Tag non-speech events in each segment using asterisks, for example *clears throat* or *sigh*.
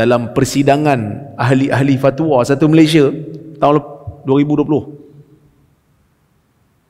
dalam persidangan ahli-ahli fatwa satu Malaysia tahun 2020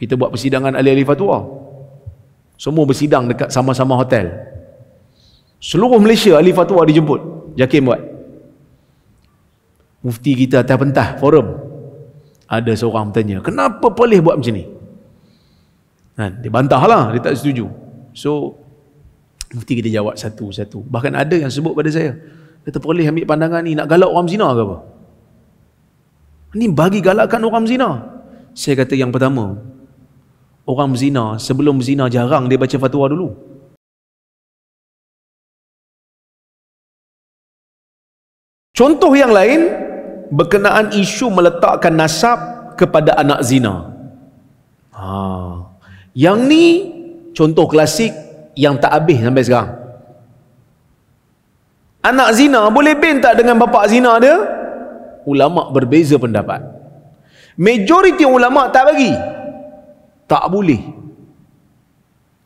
kita buat persidangan ahli-ahli fatwa semua bersidang dekat sama-sama hotel seluruh Malaysia ahli fatwa dijemput Jakim buat mufti kita atas pentah forum ada seorang bertanya kenapa boleh buat macam ni kan dia bantahlah dia tak setuju so mufti kita jawab satu-satu bahkan ada yang sebut pada saya Kata perlis ambil pandangan ni nak galak orang zina ke apa? Ini bagi galakkan orang zina. Saya kata yang pertama, orang zina sebelum zina jarang dia baca fatwa dulu. Contoh yang lain berkenaan isu meletakkan nasab kepada anak zina. Ha. Yang ni contoh klasik yang tak habis sampai sekarang. Anak zina boleh bin tak dengan bapa zina dia? Ulama berbeza pendapat. Majoriti ulama tak bagi. Tak boleh.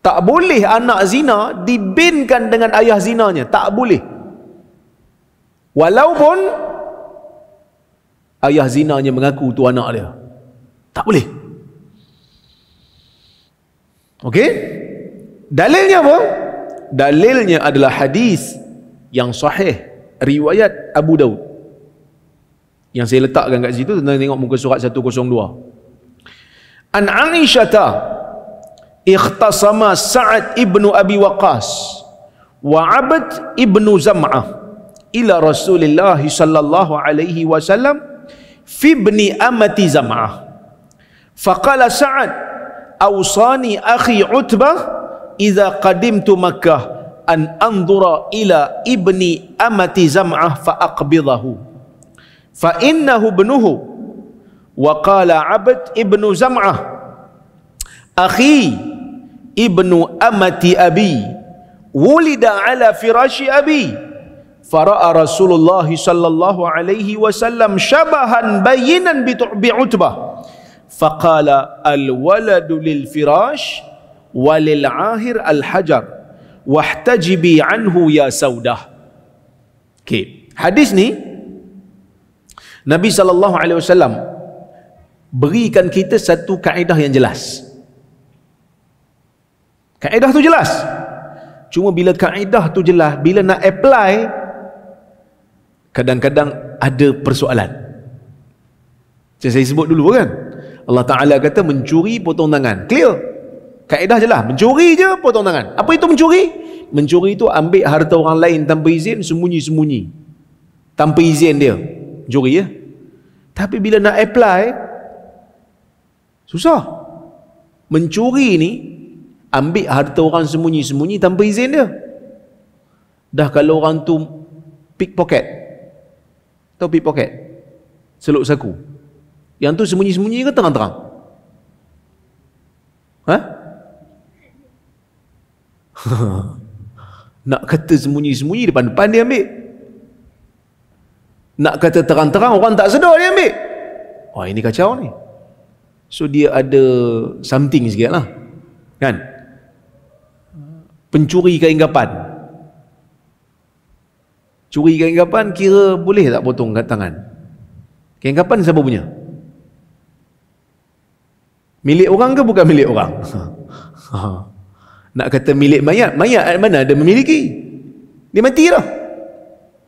Tak boleh anak zina dibinkan dengan ayah zinanya. Tak boleh. Walaupun ayah zinanya mengaku tu anak dia. Tak boleh. Okey? Dalilnya apa? Dalilnya adalah hadis yang sahih riwayat Abu Daud yang saya letakkan kat situ tentang tengok muka surat 102 An Aisyah ta ikhtasama Sa'ad ibnu Abi Waqas wa Abd ibnu Zam'ah ila Rasulullah sallallahu alaihi wasallam fi ibni amati Zam'ah faqala Sa'ad awsani akhi Utbah idza qadimtu Makkah an anzura ila ibni amati zam'ah fa aqbidahu fa innahu ibnuhu wa qala abd ibnu zam'ah akhi ibnu amati abi wulida ala firashi abi fara'a rasulullah sallallahu alaihi wasallam syabahan bayinan bi'utbah faqala al waladu lil firash walil ahir al hajar wahtajibi anhu ya saudah okey hadis ni Nabi saw. berikan kita satu kaedah yang jelas kaedah tu jelas cuma bila kaedah tu jelas bila nak apply kadang-kadang ada persoalan macam saya sebut dulu kan Allah Ta'ala kata mencuri potong tangan clear Kaedah lah mencuri je potong tangan. Apa itu mencuri? Mencuri itu ambil harta orang lain tanpa izin, sembunyi-sembunyi. Tanpa izin dia. Mencuri ya. Tapi bila nak apply susah. Mencuri ni ambil harta orang sembunyi-sembunyi tanpa izin dia. Dah kalau orang tu pickpocket. Tahu pickpocket? Seluk saku. Yang tu sembunyi-sembunyi ke terang-terang? Hah? *laughs* Nak kata sembunyi-sembunyi depan-depan dia ambil. Nak kata terang-terang orang tak sedar dia ambil. Wah oh, ini kacau ni. So dia ada something sikit lah. Kan? Pencuri kain gapan. Curi kain gapan kira boleh tak potong kat tangan? Kain gapan siapa punya? Milik orang ke bukan milik orang? *laughs* Ha. Nak kata milik mayat, mayat mana ada memiliki? Dia mati dah.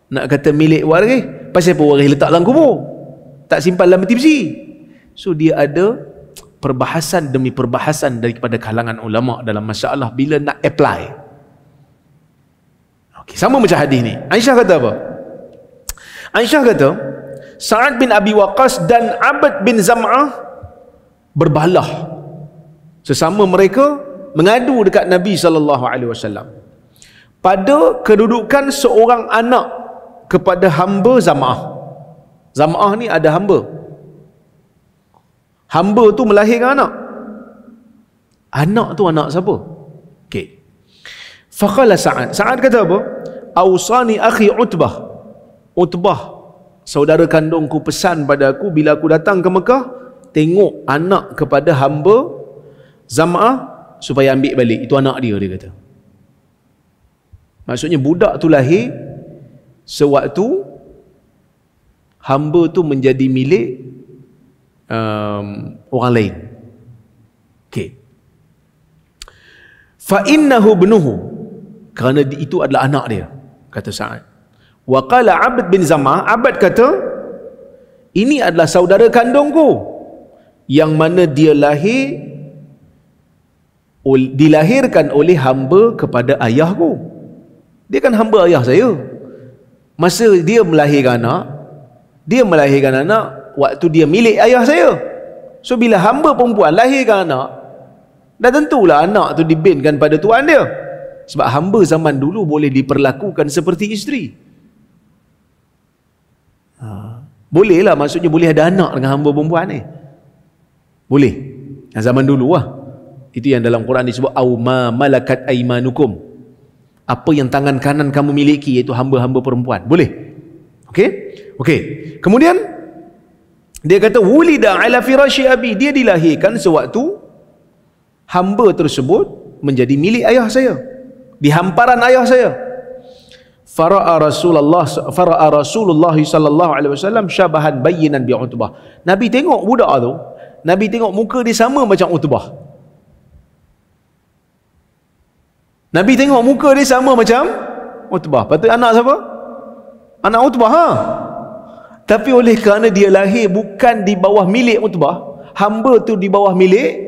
Nak kata milik waris, pasal apa waris letak dalam kubur? Tak simpan dalam peti besi. So dia ada perbahasan demi perbahasan daripada kalangan ulama dalam masalah bila nak apply. Okey, sama macam hadis ni. Aisyah kata apa? Aisyah kata, Sa'ad bin Abi Waqas dan Abad bin Zam'ah berbalah sesama mereka mengadu dekat Nabi sallallahu alaihi wasallam pada kedudukan seorang anak kepada hamba zamaah zamaah ni ada hamba hamba tu melahirkan anak anak tu anak siapa okey faqala sa'ad sa'ad kata apa Ausani akhi utbah utbah saudara kandungku pesan pada aku bila aku datang ke Mekah tengok anak kepada hamba zamaah supaya ambil balik itu anak dia dia kata maksudnya budak tu lahir sewaktu hamba tu menjadi milik um, orang lain okey fa innahu bnuhu kerana itu adalah anak dia kata Sa'ad wa qala Abd bin Zama, Abd kata ini adalah saudara kandungku yang mana dia lahir dilahirkan oleh hamba kepada ayahku. Dia kan hamba ayah saya. Masa dia melahirkan anak, dia melahirkan anak waktu dia milik ayah saya. So bila hamba perempuan lahirkan anak, dah tentulah anak tu dibinkan pada tuan dia. Sebab hamba zaman dulu boleh diperlakukan seperti isteri. Ha. lah maksudnya boleh ada anak dengan hamba perempuan ni. Boleh. zaman dulu lah. Itu yang dalam Quran disebut auma malakat aimanukum. Apa yang tangan kanan kamu miliki iaitu hamba-hamba perempuan. Boleh? Okey. Okey. Kemudian dia kata wulida ala firashi abi. Dia dilahirkan sewaktu hamba tersebut menjadi milik ayah saya. Di hamparan ayah saya. Fara'a Rasulullah fara'a Rasulullah sallallahu alaihi wasallam syabahan bayyinan bi Utbah. Nabi tengok budak tu, Nabi tengok muka dia sama macam Utbah. Nabi tengok muka dia sama macam Utbah. Patut anak siapa? Anak Utbah ha. Tapi oleh kerana dia lahir bukan di bawah milik Utbah, hamba tu di bawah milik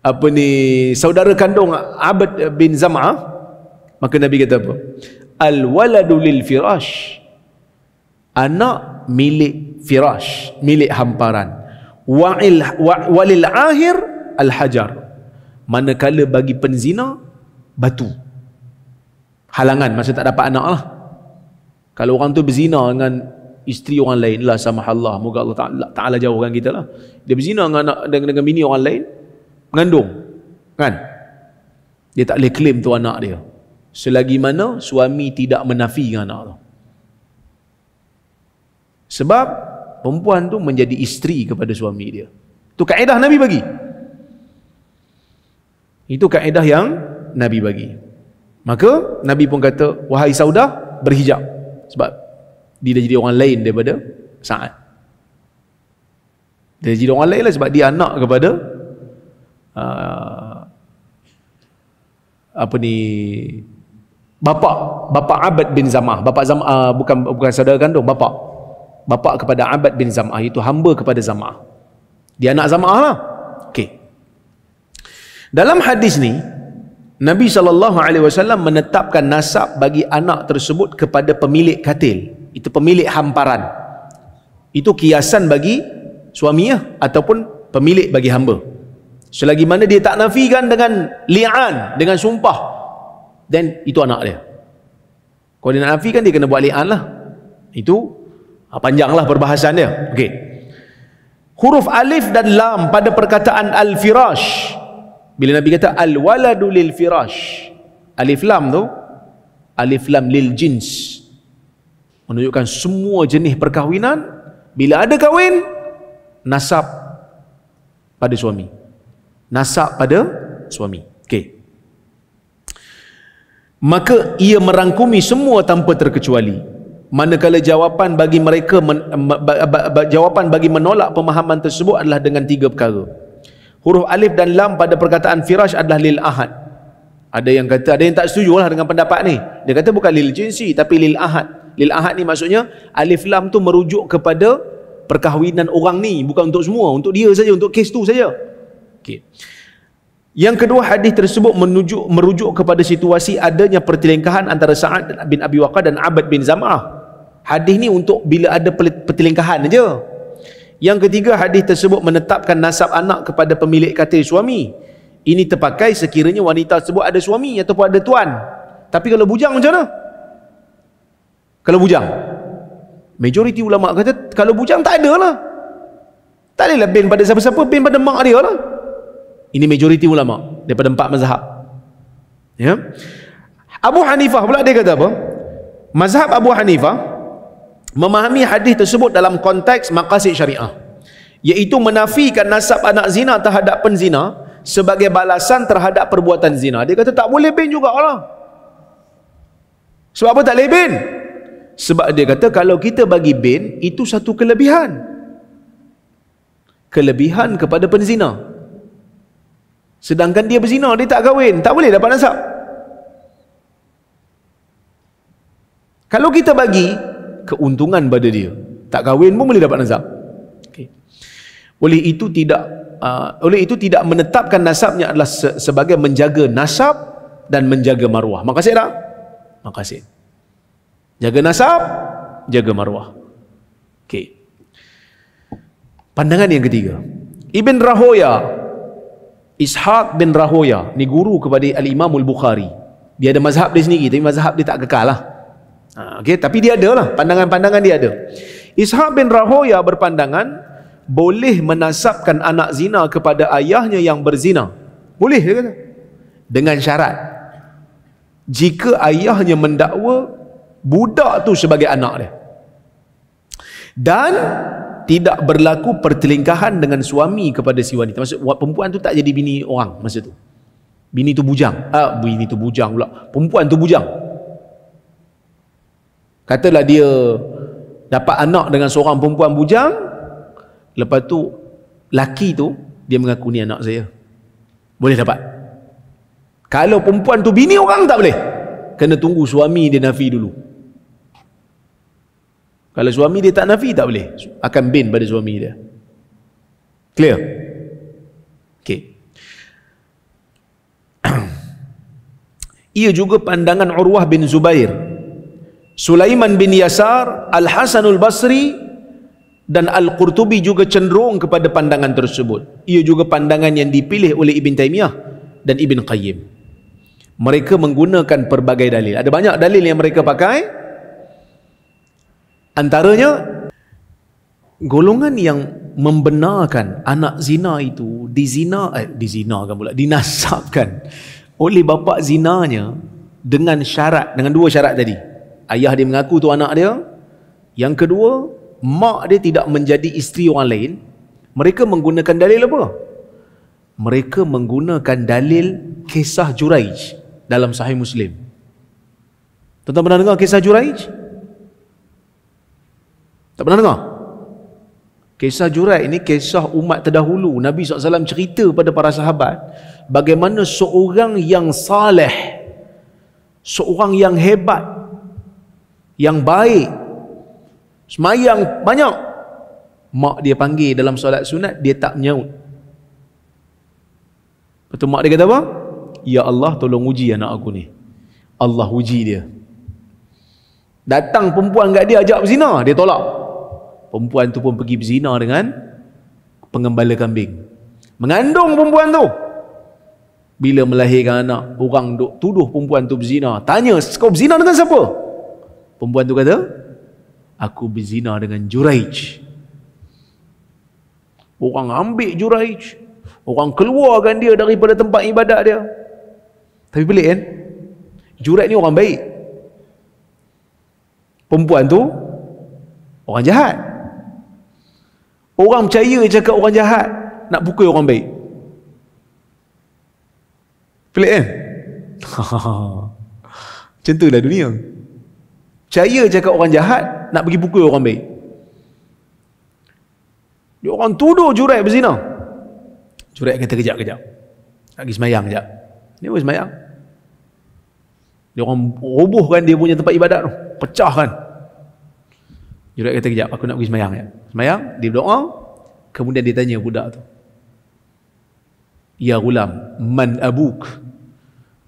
apa ni saudara kandung Abad bin Zam'ah maka Nabi kata apa? Al waladu lil firash. Anak milik firash, milik hamparan. Wa'il walil akhir al hajar. Manakala bagi penzina batu halangan masa tak dapat anak lah kalau orang tu berzina dengan isteri orang lain lah sama Allah moga Allah Ta'ala ta jauhkan kita lah dia berzina dengan, anak, dengan, dengan bini orang lain mengandung kan dia tak boleh claim tu anak dia selagi mana suami tidak menafi dengan anak tu sebab perempuan tu menjadi isteri kepada suami dia itu kaedah Nabi bagi itu kaedah yang Nabi bagi. Maka Nabi pun kata, wahai saudah, berhijab. Sebab dia dah jadi orang lain daripada Sa'ad. Dia jadi orang lain lah sebab dia anak kepada uh, apa ni bapa bapa Abad bin Zamah bapa Zama uh, bukan bukan saudara kandung bapa bapa kepada Abad bin Zamah itu hamba kepada Zamah dia anak Zamah lah Okay, dalam hadis ni Nabi SAW menetapkan nasab bagi anak tersebut kepada pemilik katil. Itu pemilik hamparan. Itu kiasan bagi suaminya ataupun pemilik bagi hamba. Selagi mana dia tak nafikan dengan li'an, dengan sumpah. Then itu anak dia. Kalau dia nak nafikan, dia kena buat li'an lah. Itu ah, panjanglah perbahasan dia. Okay. Huruf alif dan lam pada perkataan Al-firash bila Nabi kata al-waladu lil firash. Alif lam tu alif lam lil jins. Menunjukkan semua jenis perkahwinan bila ada kahwin nasab pada suami. Nasab pada suami. Okey. Maka ia merangkumi semua tanpa terkecuali. Manakala jawapan bagi mereka men, jawapan bagi menolak pemahaman tersebut adalah dengan tiga perkara huruf alif dan lam pada perkataan firash adalah lil ahad ada yang kata ada yang tak setuju lah dengan pendapat ni dia kata bukan lil jinsi tapi lil ahad lil ahad ni maksudnya alif lam tu merujuk kepada perkahwinan orang ni bukan untuk semua untuk dia saja untuk kes tu saja okey yang kedua hadis tersebut menunjuk merujuk kepada situasi adanya pertelingkahan antara Sa'ad bin Abi Waqqah dan Abad bin Zam'ah. Hadis ni untuk bila ada pertelingkahan aja. Yang ketiga hadis tersebut menetapkan nasab anak kepada pemilik katil suami. Ini terpakai sekiranya wanita tersebut ada suami ataupun ada tuan. Tapi kalau bujang macam mana? Kalau bujang. Majoriti ulama kata kalau bujang tak ada lah. Tak ada lah bin pada siapa-siapa, bin pada mak dia lah. Ini majoriti ulama daripada empat mazhab. Ya. Abu Hanifah pula dia kata apa? Mazhab Abu Hanifah memahami hadis tersebut dalam konteks maqasid syariah iaitu menafikan nasab anak zina terhadap penzina sebagai balasan terhadap perbuatan zina dia kata tak boleh bin juga Allah sebab apa tak boleh bin sebab dia kata kalau kita bagi bin itu satu kelebihan kelebihan kepada penzina sedangkan dia berzina dia tak kahwin tak boleh dapat nasab kalau kita bagi keuntungan pada dia tak kahwin pun boleh dapat nasab okay. oleh itu tidak uh, oleh itu tidak menetapkan nasabnya adalah se sebagai menjaga nasab dan menjaga maruah makasih tak? makasih jaga nasab jaga maruah okay. pandangan yang ketiga Ibn Rahoya Ishaq bin Rahoya ni guru kepada Al-Imamul Bukhari dia ada mazhab dia sendiri tapi mazhab dia tak kekal lah Ha, okay, tapi dia ada lah pandangan-pandangan dia ada. Ishaq bin Rahoya berpandangan boleh menasabkan anak zina kepada ayahnya yang berzina. Boleh dia kata. Dengan syarat jika ayahnya mendakwa budak tu sebagai anak dia. Dan tidak berlaku pertelingkahan dengan suami kepada si wanita. Maksud perempuan tu tak jadi bini orang masa tu. Bini tu bujang. Ah, bini tu bujang pula. Perempuan tu bujang katalah dia dapat anak dengan seorang perempuan bujang lepas tu laki tu dia mengaku ni anak saya boleh dapat kalau perempuan tu bini orang tak boleh kena tunggu suami dia nafi dulu kalau suami dia tak nafi tak boleh akan bin pada suami dia clear Okay. *clears throat* ia juga pandangan Urwah bin Zubair Sulaiman bin Yasar, Al-Hasanul Basri dan Al-Qurtubi juga cenderung kepada pandangan tersebut. Ia juga pandangan yang dipilih oleh Ibn Taymiyah dan Ibn Qayyim. Mereka menggunakan pelbagai dalil. Ada banyak dalil yang mereka pakai. Antaranya, golongan yang membenarkan anak zina itu dizina, eh, kan pula, dinasabkan oleh bapa zinanya dengan syarat, dengan dua syarat tadi ayah dia mengaku tu anak dia yang kedua mak dia tidak menjadi isteri orang lain mereka menggunakan dalil apa mereka menggunakan dalil kisah Juraij dalam sahih Muslim tuan-tuan pernah dengar kisah Juraij tak pernah dengar Kisah Jurai ini kisah umat terdahulu. Nabi SAW cerita pada para sahabat bagaimana seorang yang saleh, seorang yang hebat, yang baik semayang banyak mak dia panggil dalam solat sunat dia tak menyaut lepas tu mak dia kata apa? Ya Allah tolong uji anak aku ni Allah uji dia datang perempuan kat dia ajak berzina dia tolak perempuan tu pun pergi berzina dengan pengembala kambing mengandung perempuan tu bila melahirkan anak orang duk tuduh perempuan tu berzina tanya kau berzina dengan siapa Perempuan tu kata, aku berzina dengan Juraij. Orang ambil Juraij. Orang keluarkan dia daripada tempat ibadat dia. Tapi pelik kan? Juraij ni orang baik. Perempuan tu, orang jahat. Orang percaya cakap orang jahat, nak pukul orang baik. Pelik kan? *laughs* Macam tu dah dunia percaya cakap orang jahat nak pergi pukul orang baik dia orang tuduh jurat berzina jurat kata kejap kejap nak pergi semayang kejap dia pun semayang dia orang robohkan dia punya tempat ibadat tu pecahkan jurat kata kejap aku nak pergi semayang ya. semayang dia berdoa kemudian dia tanya budak tu ya gulam man abuk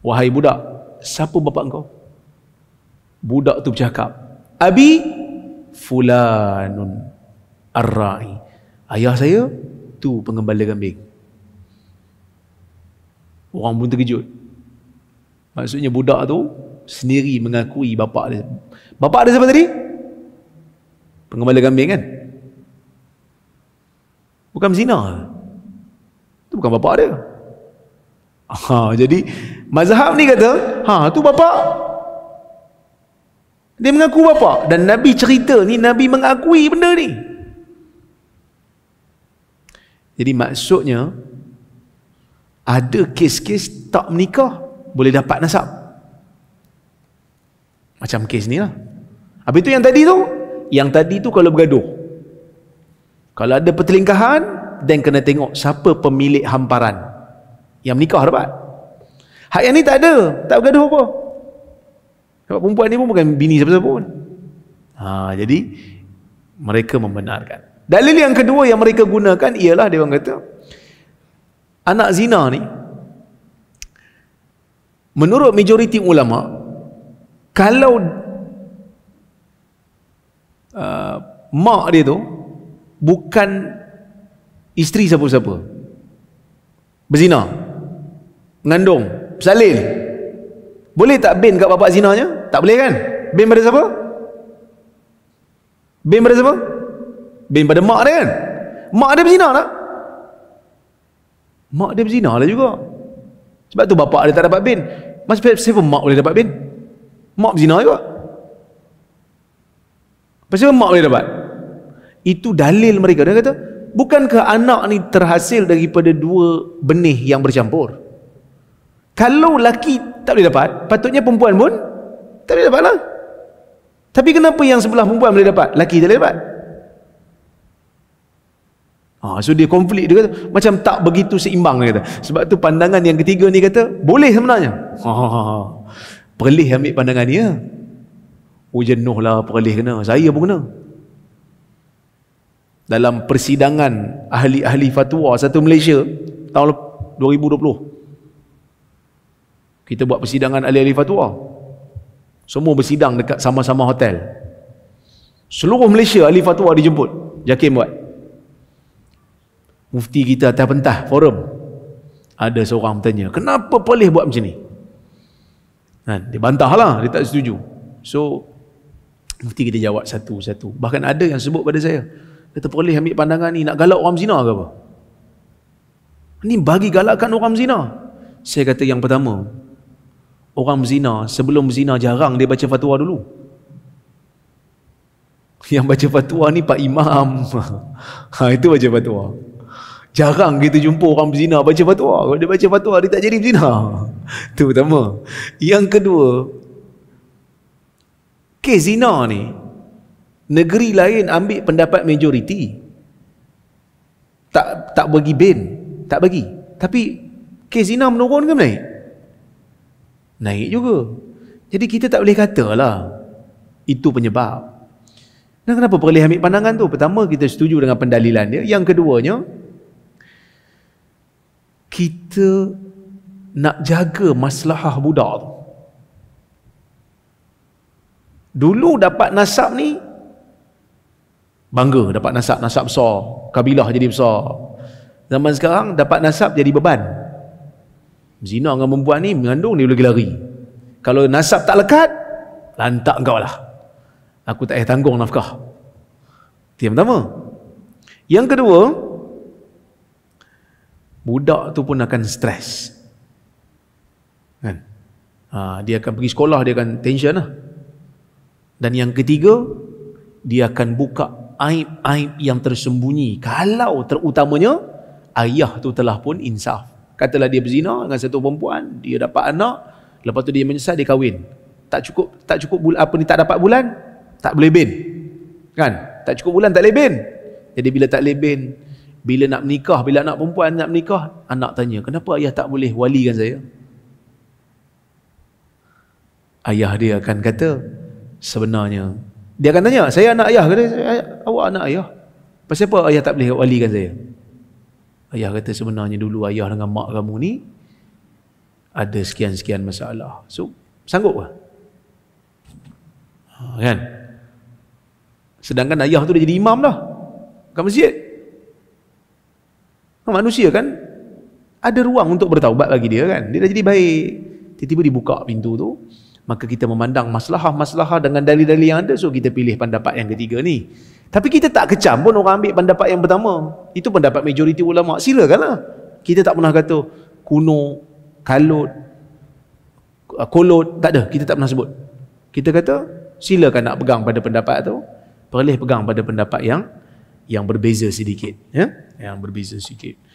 wahai budak siapa bapak engkau budak tu bercakap abi fulanun arrai ayah saya tu pengembala gambing. orang pun terkejut maksudnya budak tu sendiri mengakui bapak dia bapak dia siapa tadi pengembala kambing kan bukan zina tu bukan bapak dia ha jadi mazhab ni kata ha tu bapa. Dia mengaku bapa dan Nabi cerita ni Nabi mengakui benda ni. Jadi maksudnya ada kes-kes tak menikah boleh dapat nasab. Macam kes ni lah. Habis tu yang tadi tu, yang tadi tu kalau bergaduh. Kalau ada pertelingkahan, dan kena tengok siapa pemilik hamparan. Yang menikah dapat. Hak yang ni tak ada, tak bergaduh apa. -apa. Sebab perempuan ni pun bukan bini siapa-siapa pun. Ha, jadi, mereka membenarkan. Dalil yang kedua yang mereka gunakan ialah dia orang kata anak zina ni menurut majoriti ulama kalau uh, mak dia tu bukan isteri siapa-siapa berzina mengandung bersalin boleh tak bin kat bapak zinanya? Tak boleh kan? Bin pada siapa? Bin pada siapa? Bin pada mak dia kan? Mak dia berzina tak? Mak dia berzina lah juga. Sebab tu bapak dia tak dapat bin. Masa siapa mak boleh dapat bin? Mak berzina juga. Pasal mak boleh dapat? Itu dalil mereka. Dia kata, bukankah anak ni terhasil daripada dua benih yang bercampur? Kalau laki tak boleh dapat patutnya perempuan pun tak boleh dapat lah tapi kenapa yang sebelah perempuan boleh dapat laki tak boleh dapat Ah, so dia konflik dia kata macam tak begitu seimbang dia kata. Sebab tu pandangan yang ketiga ni kata boleh sebenarnya. Ha, ha, ha. ha. Perlih ambil pandangan dia. Ya. Oh jenuh lah perlih kena. Saya pun kena. Dalam persidangan ahli-ahli fatwa satu Malaysia tahun kita buat persidangan ahli-ahli fatwa semua bersidang dekat sama-sama hotel seluruh Malaysia ahli fatwa dijemput Jakim buat mufti kita atas pentah forum ada seorang bertanya kenapa boleh buat macam ni kan dia bantahlah dia tak setuju so mufti kita jawab satu-satu bahkan ada yang sebut pada saya kata boleh ambil pandangan ni nak galak orang zina ke apa ni bagi galakkan orang zina saya kata yang pertama orang berzina sebelum berzina jarang dia baca fatwa dulu yang baca fatwa ni pak imam *laughs* ha, itu baca fatwa jarang kita jumpa orang berzina baca fatwa kalau dia baca fatwa dia tak jadi berzina *laughs* itu pertama yang kedua kes zina ni negeri lain ambil pendapat majoriti tak tak bagi bin tak bagi tapi kes zina menurun ke naik naik juga. Jadi kita tak boleh kata lah itu penyebab. Dan kenapa boleh ambil pandangan tu? Pertama kita setuju dengan pendalilan dia. Yang keduanya kita nak jaga maslahah budak tu. Dulu dapat nasab ni bangga dapat nasab nasab besar, kabilah jadi besar. Zaman sekarang dapat nasab jadi beban. Zina dengan perempuan ni mengandung dia boleh pergi lari. Kalau nasab tak lekat, lantak engkau lah. Aku tak payah tanggung nafkah. Itu yang pertama. Yang kedua, budak tu pun akan stres. Kan? Ha, dia akan pergi sekolah, dia akan tension lah. Dan yang ketiga, dia akan buka aib-aib yang tersembunyi. Kalau terutamanya, ayah tu telah pun insaf katalah dia berzina dengan satu perempuan, dia dapat anak, lepas tu dia menyesal dia kahwin. Tak cukup tak cukup bulan apa ni tak dapat bulan, tak boleh bin. Kan? Tak cukup bulan tak boleh bin. Jadi bila tak boleh bin, bila nak menikah, bila anak perempuan nak menikah, anak tanya, "Kenapa ayah tak boleh walikan saya?" Ayah dia akan kata, "Sebenarnya dia akan tanya, saya anak ayah ke? awak anak ayah. Pasal apa ayah tak boleh walikan saya?" Ayah kata sebenarnya dulu ayah dengan mak kamu ni ada sekian-sekian masalah. So, sanggup ke? Ha, kan? Sedangkan ayah tu dah jadi imam dah. Kat masjid. Ha, manusia kan? Ada ruang untuk bertaubat bagi dia kan? Dia dah jadi baik. Tiba-tiba dibuka pintu tu. Maka kita memandang masalah-masalah dengan dalil-dalil yang ada. So, kita pilih pendapat yang ketiga ni. Tapi kita tak kecam pun orang ambil pendapat yang pertama. Itu pendapat majoriti ulama. Silakanlah. Kita tak pernah kata kuno, kalut, uh, kolot, tak ada. Kita tak pernah sebut. Kita kata silakan nak pegang pada pendapat tu. Perlis pegang pada pendapat yang yang berbeza sedikit, ya. Yang berbeza sedikit.